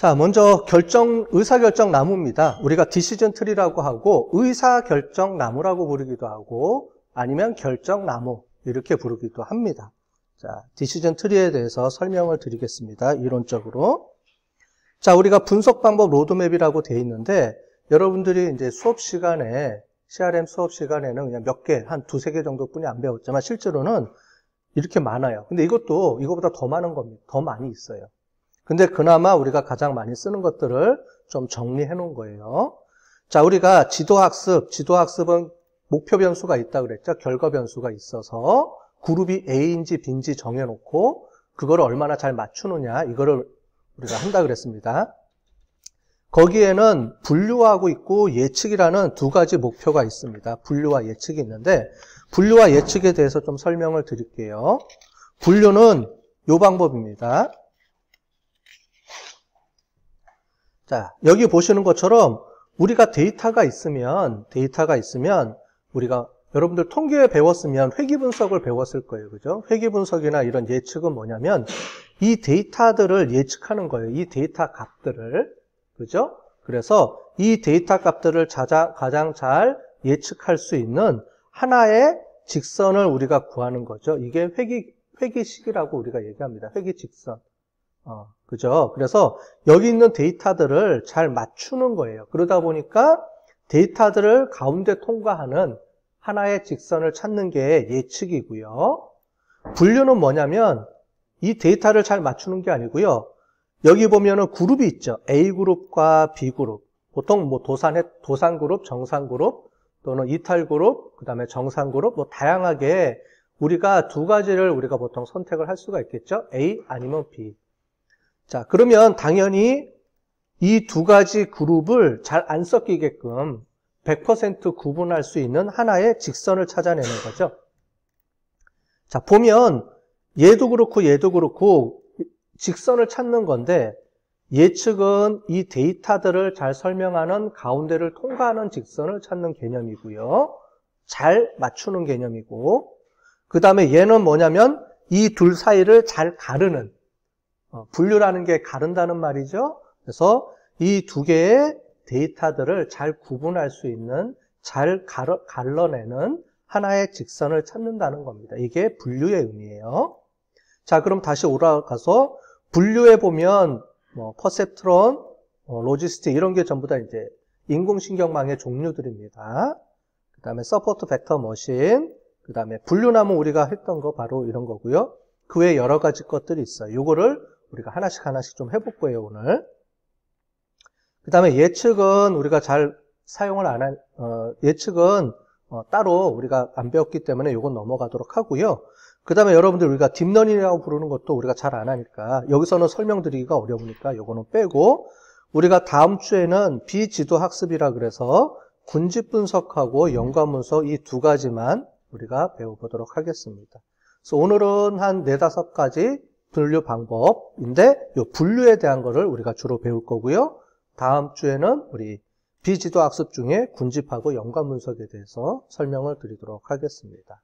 자, 먼저 결정, 의사결정 나무입니다. 우리가 디시전 트리라고 하고 의사결정 나무라고 부르기도 하고 아니면 결정 나무 이렇게 부르기도 합니다. 자, 디시전 트리에 대해서 설명을 드리겠습니다. 이론적으로. 자, 우리가 분석 방법 로드맵이라고 돼 있는데 여러분들이 이제 수업 시간에 CRM 수업 시간에는 그냥 몇 개, 한 두세 개 정도뿐이 안 배웠지만 실제로는 이렇게 많아요. 근데 이것도 이거보다 더 많은 겁니다. 더 많이 있어요. 근데 그나마 우리가 가장 많이 쓰는 것들을 좀 정리해 놓은 거예요. 자, 우리가 지도학습, 지도학습은 목표 변수가 있다 그랬죠. 결과 변수가 있어서 그룹이 A인지 B인지 정해놓고 그걸 얼마나 잘 맞추느냐 이거를 우리가 한다 그랬습니다. 거기에는 분류하고 있고 예측이라는 두 가지 목표가 있습니다. 분류와 예측이 있는데 분류와 예측에 대해서 좀 설명을 드릴게요. 분류는 요 방법입니다. 자, 여기 보시는 것처럼 우리가 데이터가 있으면, 데이터가 있으면 우리가 여러분들 통계 에 배웠으면 회귀 분석을 배웠을 거예요. 그죠? 회귀 분석이나 이런 예측은 뭐냐면 이 데이터들을 예측하는 거예요. 이 데이터 값들을. 그죠? 그래서 이 데이터 값들을 자자, 가장 잘 예측할 수 있는 하나의 직선을 우리가 구하는 거죠. 이게 회귀 회기식이라고 우리가 얘기합니다. 회기 직선. 어, 그죠? 그래서 여기 있는 데이터들을 잘 맞추는 거예요. 그러다 보니까 데이터들을 가운데 통과하는 하나의 직선을 찾는 게 예측이고요. 분류는 뭐냐면 이 데이터를 잘 맞추는 게 아니고요. 여기 보면은 그룹이 있죠. A그룹과 B그룹. 보통 뭐 도산의 도산그룹, 정상그룹 또는 이탈그룹, 그 다음에 정상그룹뭐 다양하게 우리가 두 가지를 우리가 보통 선택을 할 수가 있겠죠. A 아니면 B. 자, 그러면 당연히 이 두 가지 그룹을 잘 안 섞이게끔 100% 구분할 수 있는 하나의 직선을 찾아내는 거죠. 자, 보면 얘도 그렇고 얘도 그렇고 직선을 찾는 건데 예측은 이 데이터들을 잘 설명하는 가운데를 통과하는 직선을 찾는 개념이고요. 잘 맞추는 개념이고 그 다음에 얘는 뭐냐면 이 둘 사이를 잘 가르는 어, 분류라는 게 가른다는 말이죠. 그래서 이 두 개의 데이터들을 잘 구분할 수 있는 잘 갈라내는 하나의 직선을 찾는다는 겁니다. 이게 분류의 의미예요. 자, 그럼 다시 올라가서 분류해 보면 뭐 퍼셉트론, 뭐 로지스틱 이런 게 전부 다 이제 인공신경망의 종류들입니다. 그 다음에 서포트 벡터 머신, 그 다음에 분류나무 우리가 했던 거 바로 이런 거고요. 그 외 여러 가지 것들이 있어요. 이거를 우리가 하나씩 하나씩 좀 해볼 거예요, 오늘. 그 다음에 예측은 우리가 잘 사용을 안 한, 어, 예측은 어, 따로 우리가 안 배웠기 때문에 이건 넘어가도록 하고요. 그 다음에 여러분들 우리가 딥러닝이라고 부르는 것도 우리가 잘 안 하니까 여기서는 설명드리기가 어려우니까 이거는 빼고 우리가 다음 주에는 비지도 학습이라 그래서 군집 분석하고 연관 문서 이 두 가지만 우리가 배워보도록 하겠습니다. 그래서 오늘은 한 네다섯 가지 분류 방법인데 이 분류에 대한 거를 우리가 주로 배울 거고요. 다음 주에는 우리 비지도 학습 중에 군집하고 연관 분석에 대해서 설명을 드리도록 하겠습니다.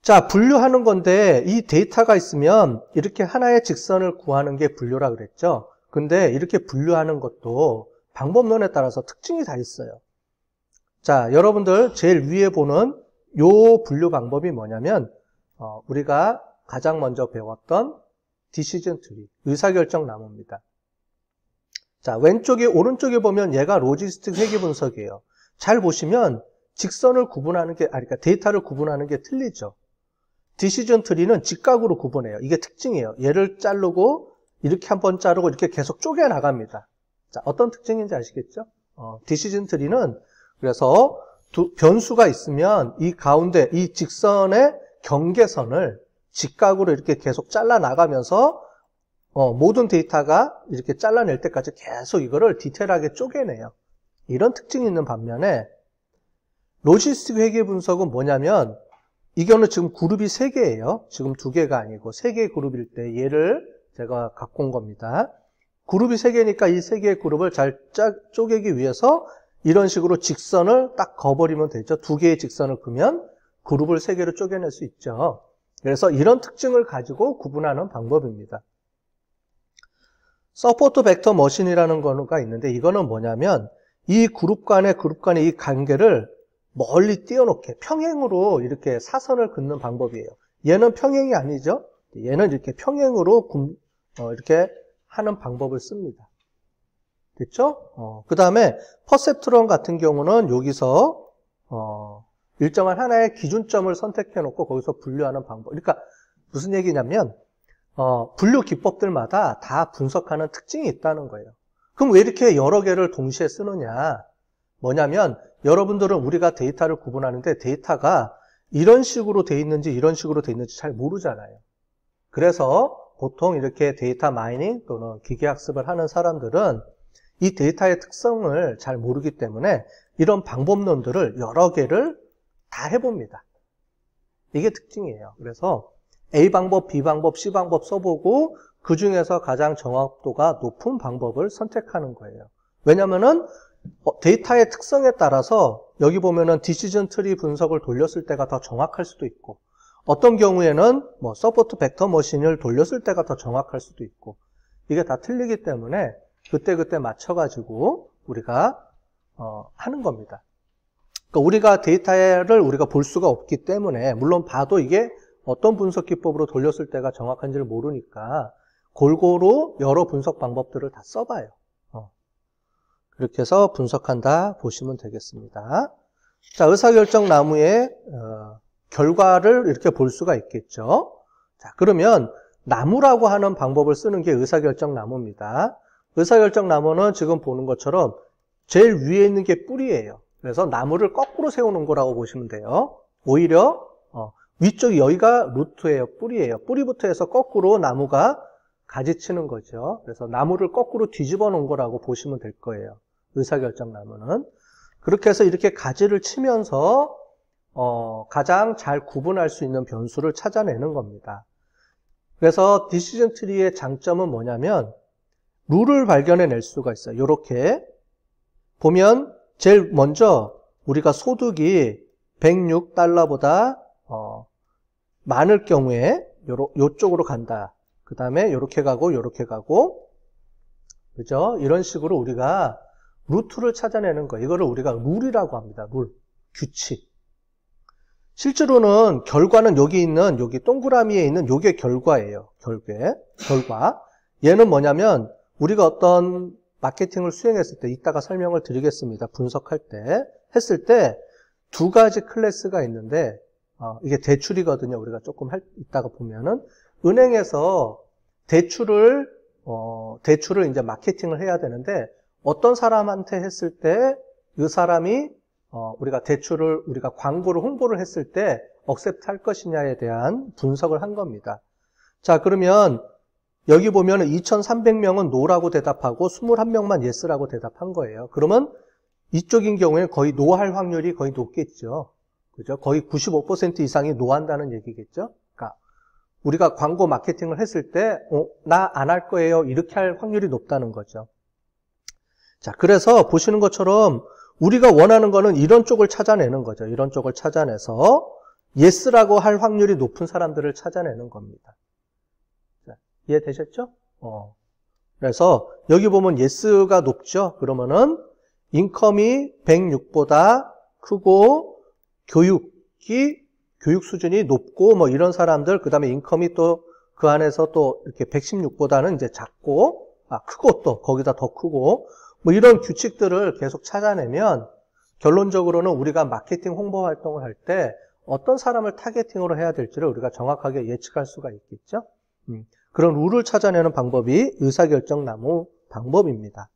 자, 분류하는 건데 이 데이터가 있으면 이렇게 하나의 직선을 구하는 게 분류라 그랬죠. 근데 이렇게 분류하는 것도 방법론에 따라서 특징이 다 있어요. 자, 여러분들 제일 위에 보는 요 분류 방법이 뭐냐면 어, 우리가 가장 먼저 배웠던 디시즌 트리, 의사결정 나무입니다. 자, 왼쪽에, 오른쪽에 보면 얘가 로지스틱 회계분석이에요. 잘 보시면 직선을 구분하는 게, 아 그러니까 데이터를 구분하는 게 틀리죠. 디시즌 트리는 직각으로 구분해요. 이게 특징이에요. 얘를 자르고, 이렇게 한번 자르고, 이렇게 계속 쪼개나갑니다. 자, 어떤 특징인지 아시겠죠? 어, 디시즌 트리는, 그래서 두, 변수가 있으면 이 가운데, 이 직선의 경계선을 직각으로 이렇게 계속 잘라나가면서 어, 모든 데이터가 이렇게 잘라낼 때까지 계속 이거를 디테일하게 쪼개내요. 이런 특징이 있는 반면에 로지스틱 회계 분석은 뭐냐면 이거는 지금 그룹이 3개예요. 지금 2개가 아니고 3개의 그룹일 때 얘를 제가 갖고 온 겁니다. 그룹이 3개니까 이 3개의 그룹을 잘 쪼개기 위해서 이런 식으로 직선을 딱 거버리면 되죠. 2개의 직선을 그면 그룹을 3개로 쪼개낼 수 있죠. 그래서 이런 특징을 가지고 구분하는 방법입니다. 서포트 벡터 머신이라는 거가 있는데 이거는 뭐냐면 이 그룹 간의 그룹 간의 이 관계를 멀리 띄워놓게 평행으로 이렇게 사선을 긋는 방법이에요. 얘는 평행이 아니죠. 얘는 이렇게 평행으로 굶, 어, 이렇게 하는 방법을 씁니다. 됐죠? 어, 그 다음에 퍼셉트론 같은 경우는 여기서 어, 일정한 하나의 기준점을 선택해 놓고 거기서 분류하는 방법. 그러니까 무슨 얘기냐면 어, 분류 기법들마다 다 분석하는 특징이 있다는 거예요. 그럼 왜 이렇게 여러 개를 동시에 쓰느냐? 뭐냐면 여러분들은 우리가 데이터를 구분하는데 데이터가 이런 식으로 돼 있는지 이런 식으로 돼 있는지 잘 모르잖아요. 그래서 보통 이렇게 데이터 마이닝 또는 기계학습을 하는 사람들은 이 데이터의 특성을 잘 모르기 때문에 이런 방법론들을 여러 개를 다 해봅니다. 이게 특징이에요. 그래서 A 방법, B 방법, C 방법 써보고 그 중에서 가장 정확도가 높은 방법을 선택하는 거예요. 왜냐면은 어, 데이터의 특성에 따라서 여기 보면은 디시즌 트리 분석을 돌렸을 때가 더 정확할 수도 있고 어떤 경우에는 뭐 서포트 벡터 머신을 돌렸을 때가 더 정확할 수도 있고 이게 다 틀리기 때문에 그때그때 맞춰가지고 우리가 어, 하는 겁니다. 그러니까 우리가 데이터를 우리가 볼 수가 없기 때문에 물론 봐도 이게 어떤 분석 기법으로 돌렸을 때가 정확한지를 모르니까 골고루 여러 분석 방법들을 다 써봐요. 어. 그렇게 해서 분석한다 보시면 되겠습니다. 자, 의사결정 나무의 어, 결과를 이렇게 볼 수가 있겠죠. 자, 그러면 나무라고 하는 방법을 쓰는 게 의사결정 나무입니다. 의사결정 나무는 지금 보는 것처럼 제일 위에 있는 게 뿌리예요. 그래서 나무를 거꾸로 세우는 거라고 보시면 돼요. 오히려 어, 위쪽 여기가 루트예요. 뿌리예요. 뿌리부터 해서 거꾸로 나무가 가지치는 거죠. 그래서 나무를 거꾸로 뒤집어 놓은 거라고 보시면 될 거예요. 의사결정 나무는. 그렇게 해서 이렇게 가지를 치면서 어, 가장 잘 구분할 수 있는 변수를 찾아내는 겁니다. 그래서 디시즌 트리의 장점은 뭐냐면 룰을 발견해 낼 수가 있어요. 이렇게 보면 제일 먼저 우리가 소득이 106달러보다 어, 많을 경우에 요로, 요쪽으로 간다. 그 다음에 요렇게 가고 요렇게 가고 그죠? 이런 식으로 우리가 루트를 찾아내는 거. 이거를 우리가 룰이라고 합니다. 룰. 규칙. 실제로는 결과는 여기 있는 여기 동그라미에 있는 요게 결과예요. 결과 결과. 얘는 뭐냐면 우리가 어떤 마케팅을 수행했을 때 이따가 설명을 드리겠습니다. 분석할 때 했을 때 두 가지 클래스가 있는데 어, 이게 대출이거든요. 우리가 조금 할, 이따가 보면은 은행에서 대출을 어, 대출을 이제 마케팅을 해야 되는데 어떤 사람한테 했을 때 그 사람이 어, 우리가 대출을 우리가 광고를 홍보를 했을 때 억셉트 할 것이냐에 대한 분석을 한 겁니다. 자 그러면 여기 보면 2,300명은 노라고 대답하고 21명만 예스라고 대답한 거예요. 그러면 이쪽인 경우에 거의 노할 확률이 거의 높겠죠. 그죠? 거의 95% 이상이 노한다는 얘기겠죠. 그러니까 우리가 광고 마케팅을 했을 때, 어, 나 안 할 거예요. 이렇게 할 확률이 높다는 거죠. 자, 그래서 보시는 것처럼 우리가 원하는 거는 이런 쪽을 찾아내는 거죠. 이런 쪽을 찾아내서 예스라고 할 확률이 높은 사람들을 찾아내는 겁니다. 이해되셨죠? 어. 그래서 여기 보면 yes가 높죠? 그러면은 인컴이 106보다 크고 교육이 교육 수준이 높고 뭐 이런 사람들 그다음에 인컴이 또 그 안에서 또 이렇게 116보다는 이제 작고 아 크고 또 거기다 더 크고 뭐 이런 규칙들을 계속 찾아내면 결론적으로는 우리가 마케팅 홍보 활동을 할 때 어떤 사람을 타겟팅으로 해야 될지를 우리가 정확하게 예측할 수가 있겠죠. 음. 그런 룰을 찾아내는 방법이 의사결정나무 방법입니다.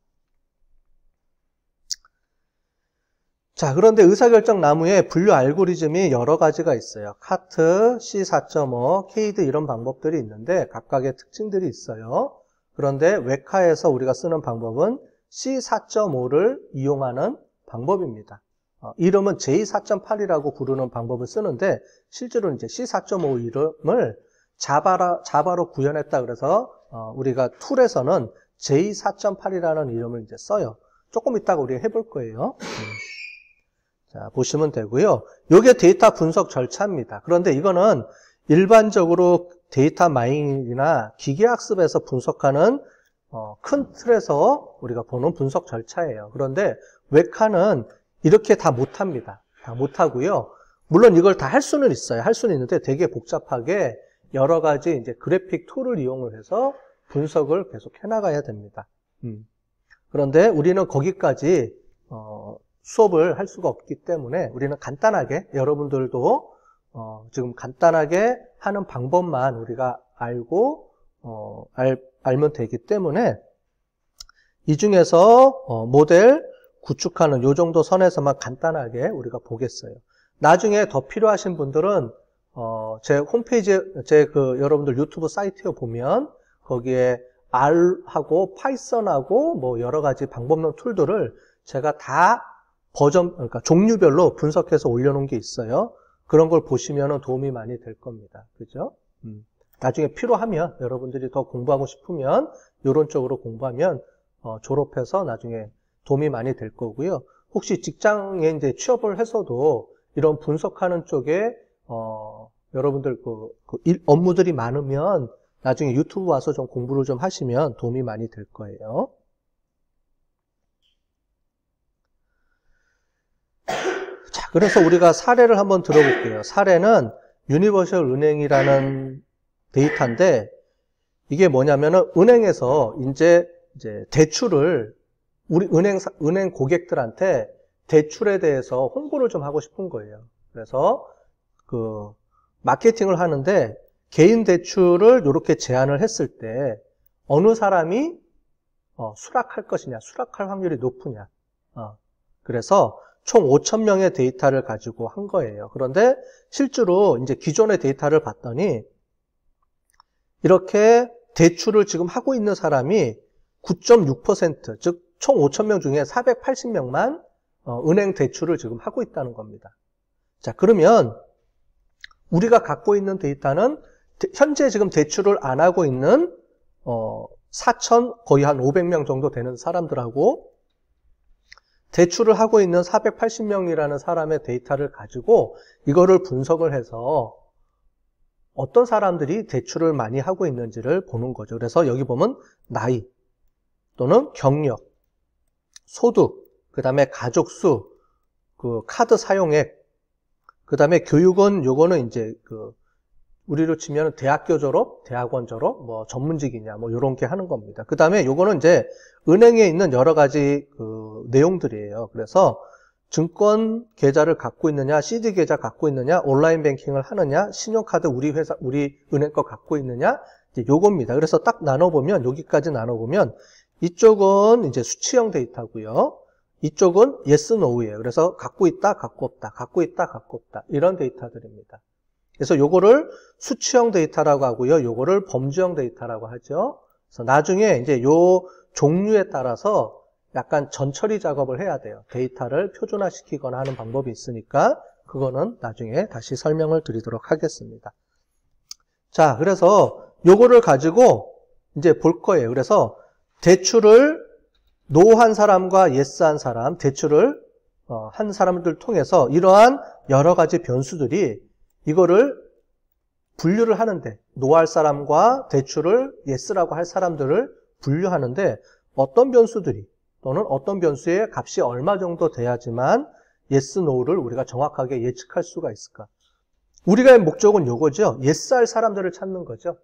자, 그런데 의사결정나무의 분류 알고리즘이 여러 가지가 있어요. 카트, C4.5, 케이드 이런 방법들이 있는데 각각의 특징들이 있어요. 그런데 웨카에서 우리가 쓰는 방법은 C4.5를 이용하는 방법입니다. 어, 이름은 J4.8이라고 부르는 방법을 쓰는데 실제로는 이제 C4.5 이름을 자바라, 자바로 구현했다 그래서 어, 우리가 툴에서는 J4.8이라는 이름을 이제 써요. 조금 이따가 우리가 해볼 거예요. 음. 자, 보시면 되고요. 이게 데이터 분석 절차입니다. 그런데 이거는 일반적으로 데이터 마이닝이나 기계학습에서 분석하는 어, 큰 틀에서 우리가 보는 분석 절차예요. 그런데 웹카는 이렇게 다 못합니다. 다 못하고요. 물론 이걸 다 할 수는 있어요. 할 수는 있는데 되게 복잡하게 여러 가지 이제 그래픽 툴을 이용을 해서 분석을 계속 해나가야 됩니다. 음. 그런데 우리는 거기까지 어, 수업을 할 수가 없기 때문에 우리는 간단하게 여러분들도 어, 지금 간단하게 하는 방법만 우리가 알고 어, 알, 알면 되기 때문에 이 중에서 어, 모델 구축하는 요 정도 선에서만 간단하게 우리가 보겠어요. 나중에 더 필요하신 분들은 어, 제 홈페이지에, 제그 여러분들 유튜브 사이트에 보면 거기에 R하고 파이썬하고 뭐 여러 가지 방법론 툴들을 제가 다 버전, 그러니까 종류별로 분석해서 올려놓은 게 있어요. 그런 걸 보시면 도움이 많이 될 겁니다. 그죠? 음. 나중에 필요하면 여러분들이 더 공부하고 싶으면 이런 쪽으로 공부하면 어, 졸업해서 나중에 도움이 많이 될 거고요. 혹시 직장에 이제 취업을 해서도 이런 분석하는 쪽에 어, 여러분들 그, 그 일, 업무들이 많으면 나중에 유튜브 와서 좀 공부를 좀 하시면 도움이 많이 될 거예요. 자, 그래서 우리가 사례를 한번 들어볼게요. 사례는 유니버셜 은행이라는 데이터인데 이게 뭐냐면은 은행에서 이제 이제 대출을 우리 은행 은행 고객들한테 대출에 대해서 홍보를 좀 하고 싶은 거예요. 그래서 그 마케팅을 하는데 개인 대출을 이렇게 제한을 했을 때 어느 사람이 어, 수락할 것이냐, 수락할 확률이 높으냐. 어, 그래서 총 5천 명의 데이터를 가지고 한 거예요. 그런데 실제로 이제 기존의 데이터를 봤더니 이렇게 대출을 지금 하고 있는 사람이 9.6%, 즉 총 5천 명 중에 480명만 어, 은행 대출을 지금 하고 있다는 겁니다. 자, 그러면 우리가 갖고 있는 데이터는 현재 지금 대출을 안 하고 있는 어 4천 거의 한 500명 정도 되는 사람들하고 대출을 하고 있는 480명이라는 사람의 데이터를 가지고 이거를 분석을 해서 어떤 사람들이 대출을 많이 하고 있는지를 보는 거죠. 그래서 여기 보면 나이 또는 경력, 소득, 그 다음에 가족 수, 그 카드 사용액, 그 다음에 교육원 요거는 이제 그 우리로 치면 대학교 졸업, 대학원 졸업, 뭐 전문직이냐 뭐 요런 게 하는 겁니다. 그 다음에 요거는 이제 은행에 있는 여러 가지 그 내용들이에요. 그래서 증권 계좌를 갖고 있느냐, CD 계좌 갖고 있느냐, 온라인 뱅킹을 하느냐, 신용카드 우리 회사, 우리 은행 거 갖고 있느냐, 이제 요겁니다. 그래서 딱 나눠보면, 여기까지 나눠보면, 이쪽은 이제 수치형 데이터고요 이쪽은 yes, no예요. 그래서 갖고 있다, 갖고 없다, 갖고 있다, 갖고 없다 이런 데이터들입니다. 그래서 요거를 수치형 데이터라고 하고요. 요거를 범주형 데이터라고 하죠. 그래서 나중에 이제 요 종류에 따라서 약간 전처리 작업을 해야 돼요. 데이터를 표준화시키거나 하는 방법이 있으니까 그거는 나중에 다시 설명을 드리도록 하겠습니다. 자, 그래서 요거를 가지고 이제 볼 거예요. 그래서 대출을 노한 사람과 예스한 사람, 대출을 어, 한 사람들 통해서 이러한 여러 가지 변수들이 이거를 분류를 하는데 노할 사람과 대출을 예스라고 할 사람들을 분류하는데 어떤 변수들이 또는 어떤 변수의 값이 얼마 정도 돼야지만 예스 노를 우 우리가 정확하게 예측할 수가 있을까? 우리가의 목적은 요거죠. 예스할 사람들을 찾는 거죠.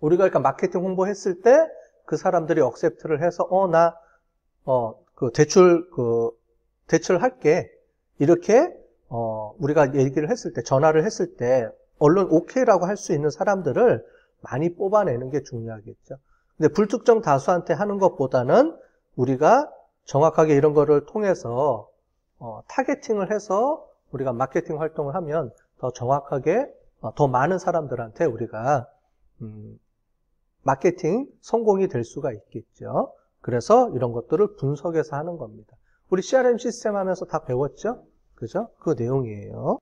우리가 그러니까 마케팅 홍보했을 때그 사람들이 억셉트를 해서 어나어그 대출 그 대출할게 이렇게 어 우리가 얘기를 했을 때 전화를 했을 때 언론 오케이라고 할 수 있는 사람들을 많이 뽑아내는 게 중요하겠죠. 근데 불특정 다수한테 하는 것보다는 우리가 정확하게 이런 거를 통해서 어, 타겟팅을 해서 우리가 마케팅 활동을 하면 더 정확하게 어, 더 많은 사람들한테 우리가 음, 마케팅 성공이 될 수가 있겠죠. 그래서 이런 것들을 분석해서 하는 겁니다. 우리 CRM 시스템 하면서 다 배웠죠? 그죠? 그 내용이에요.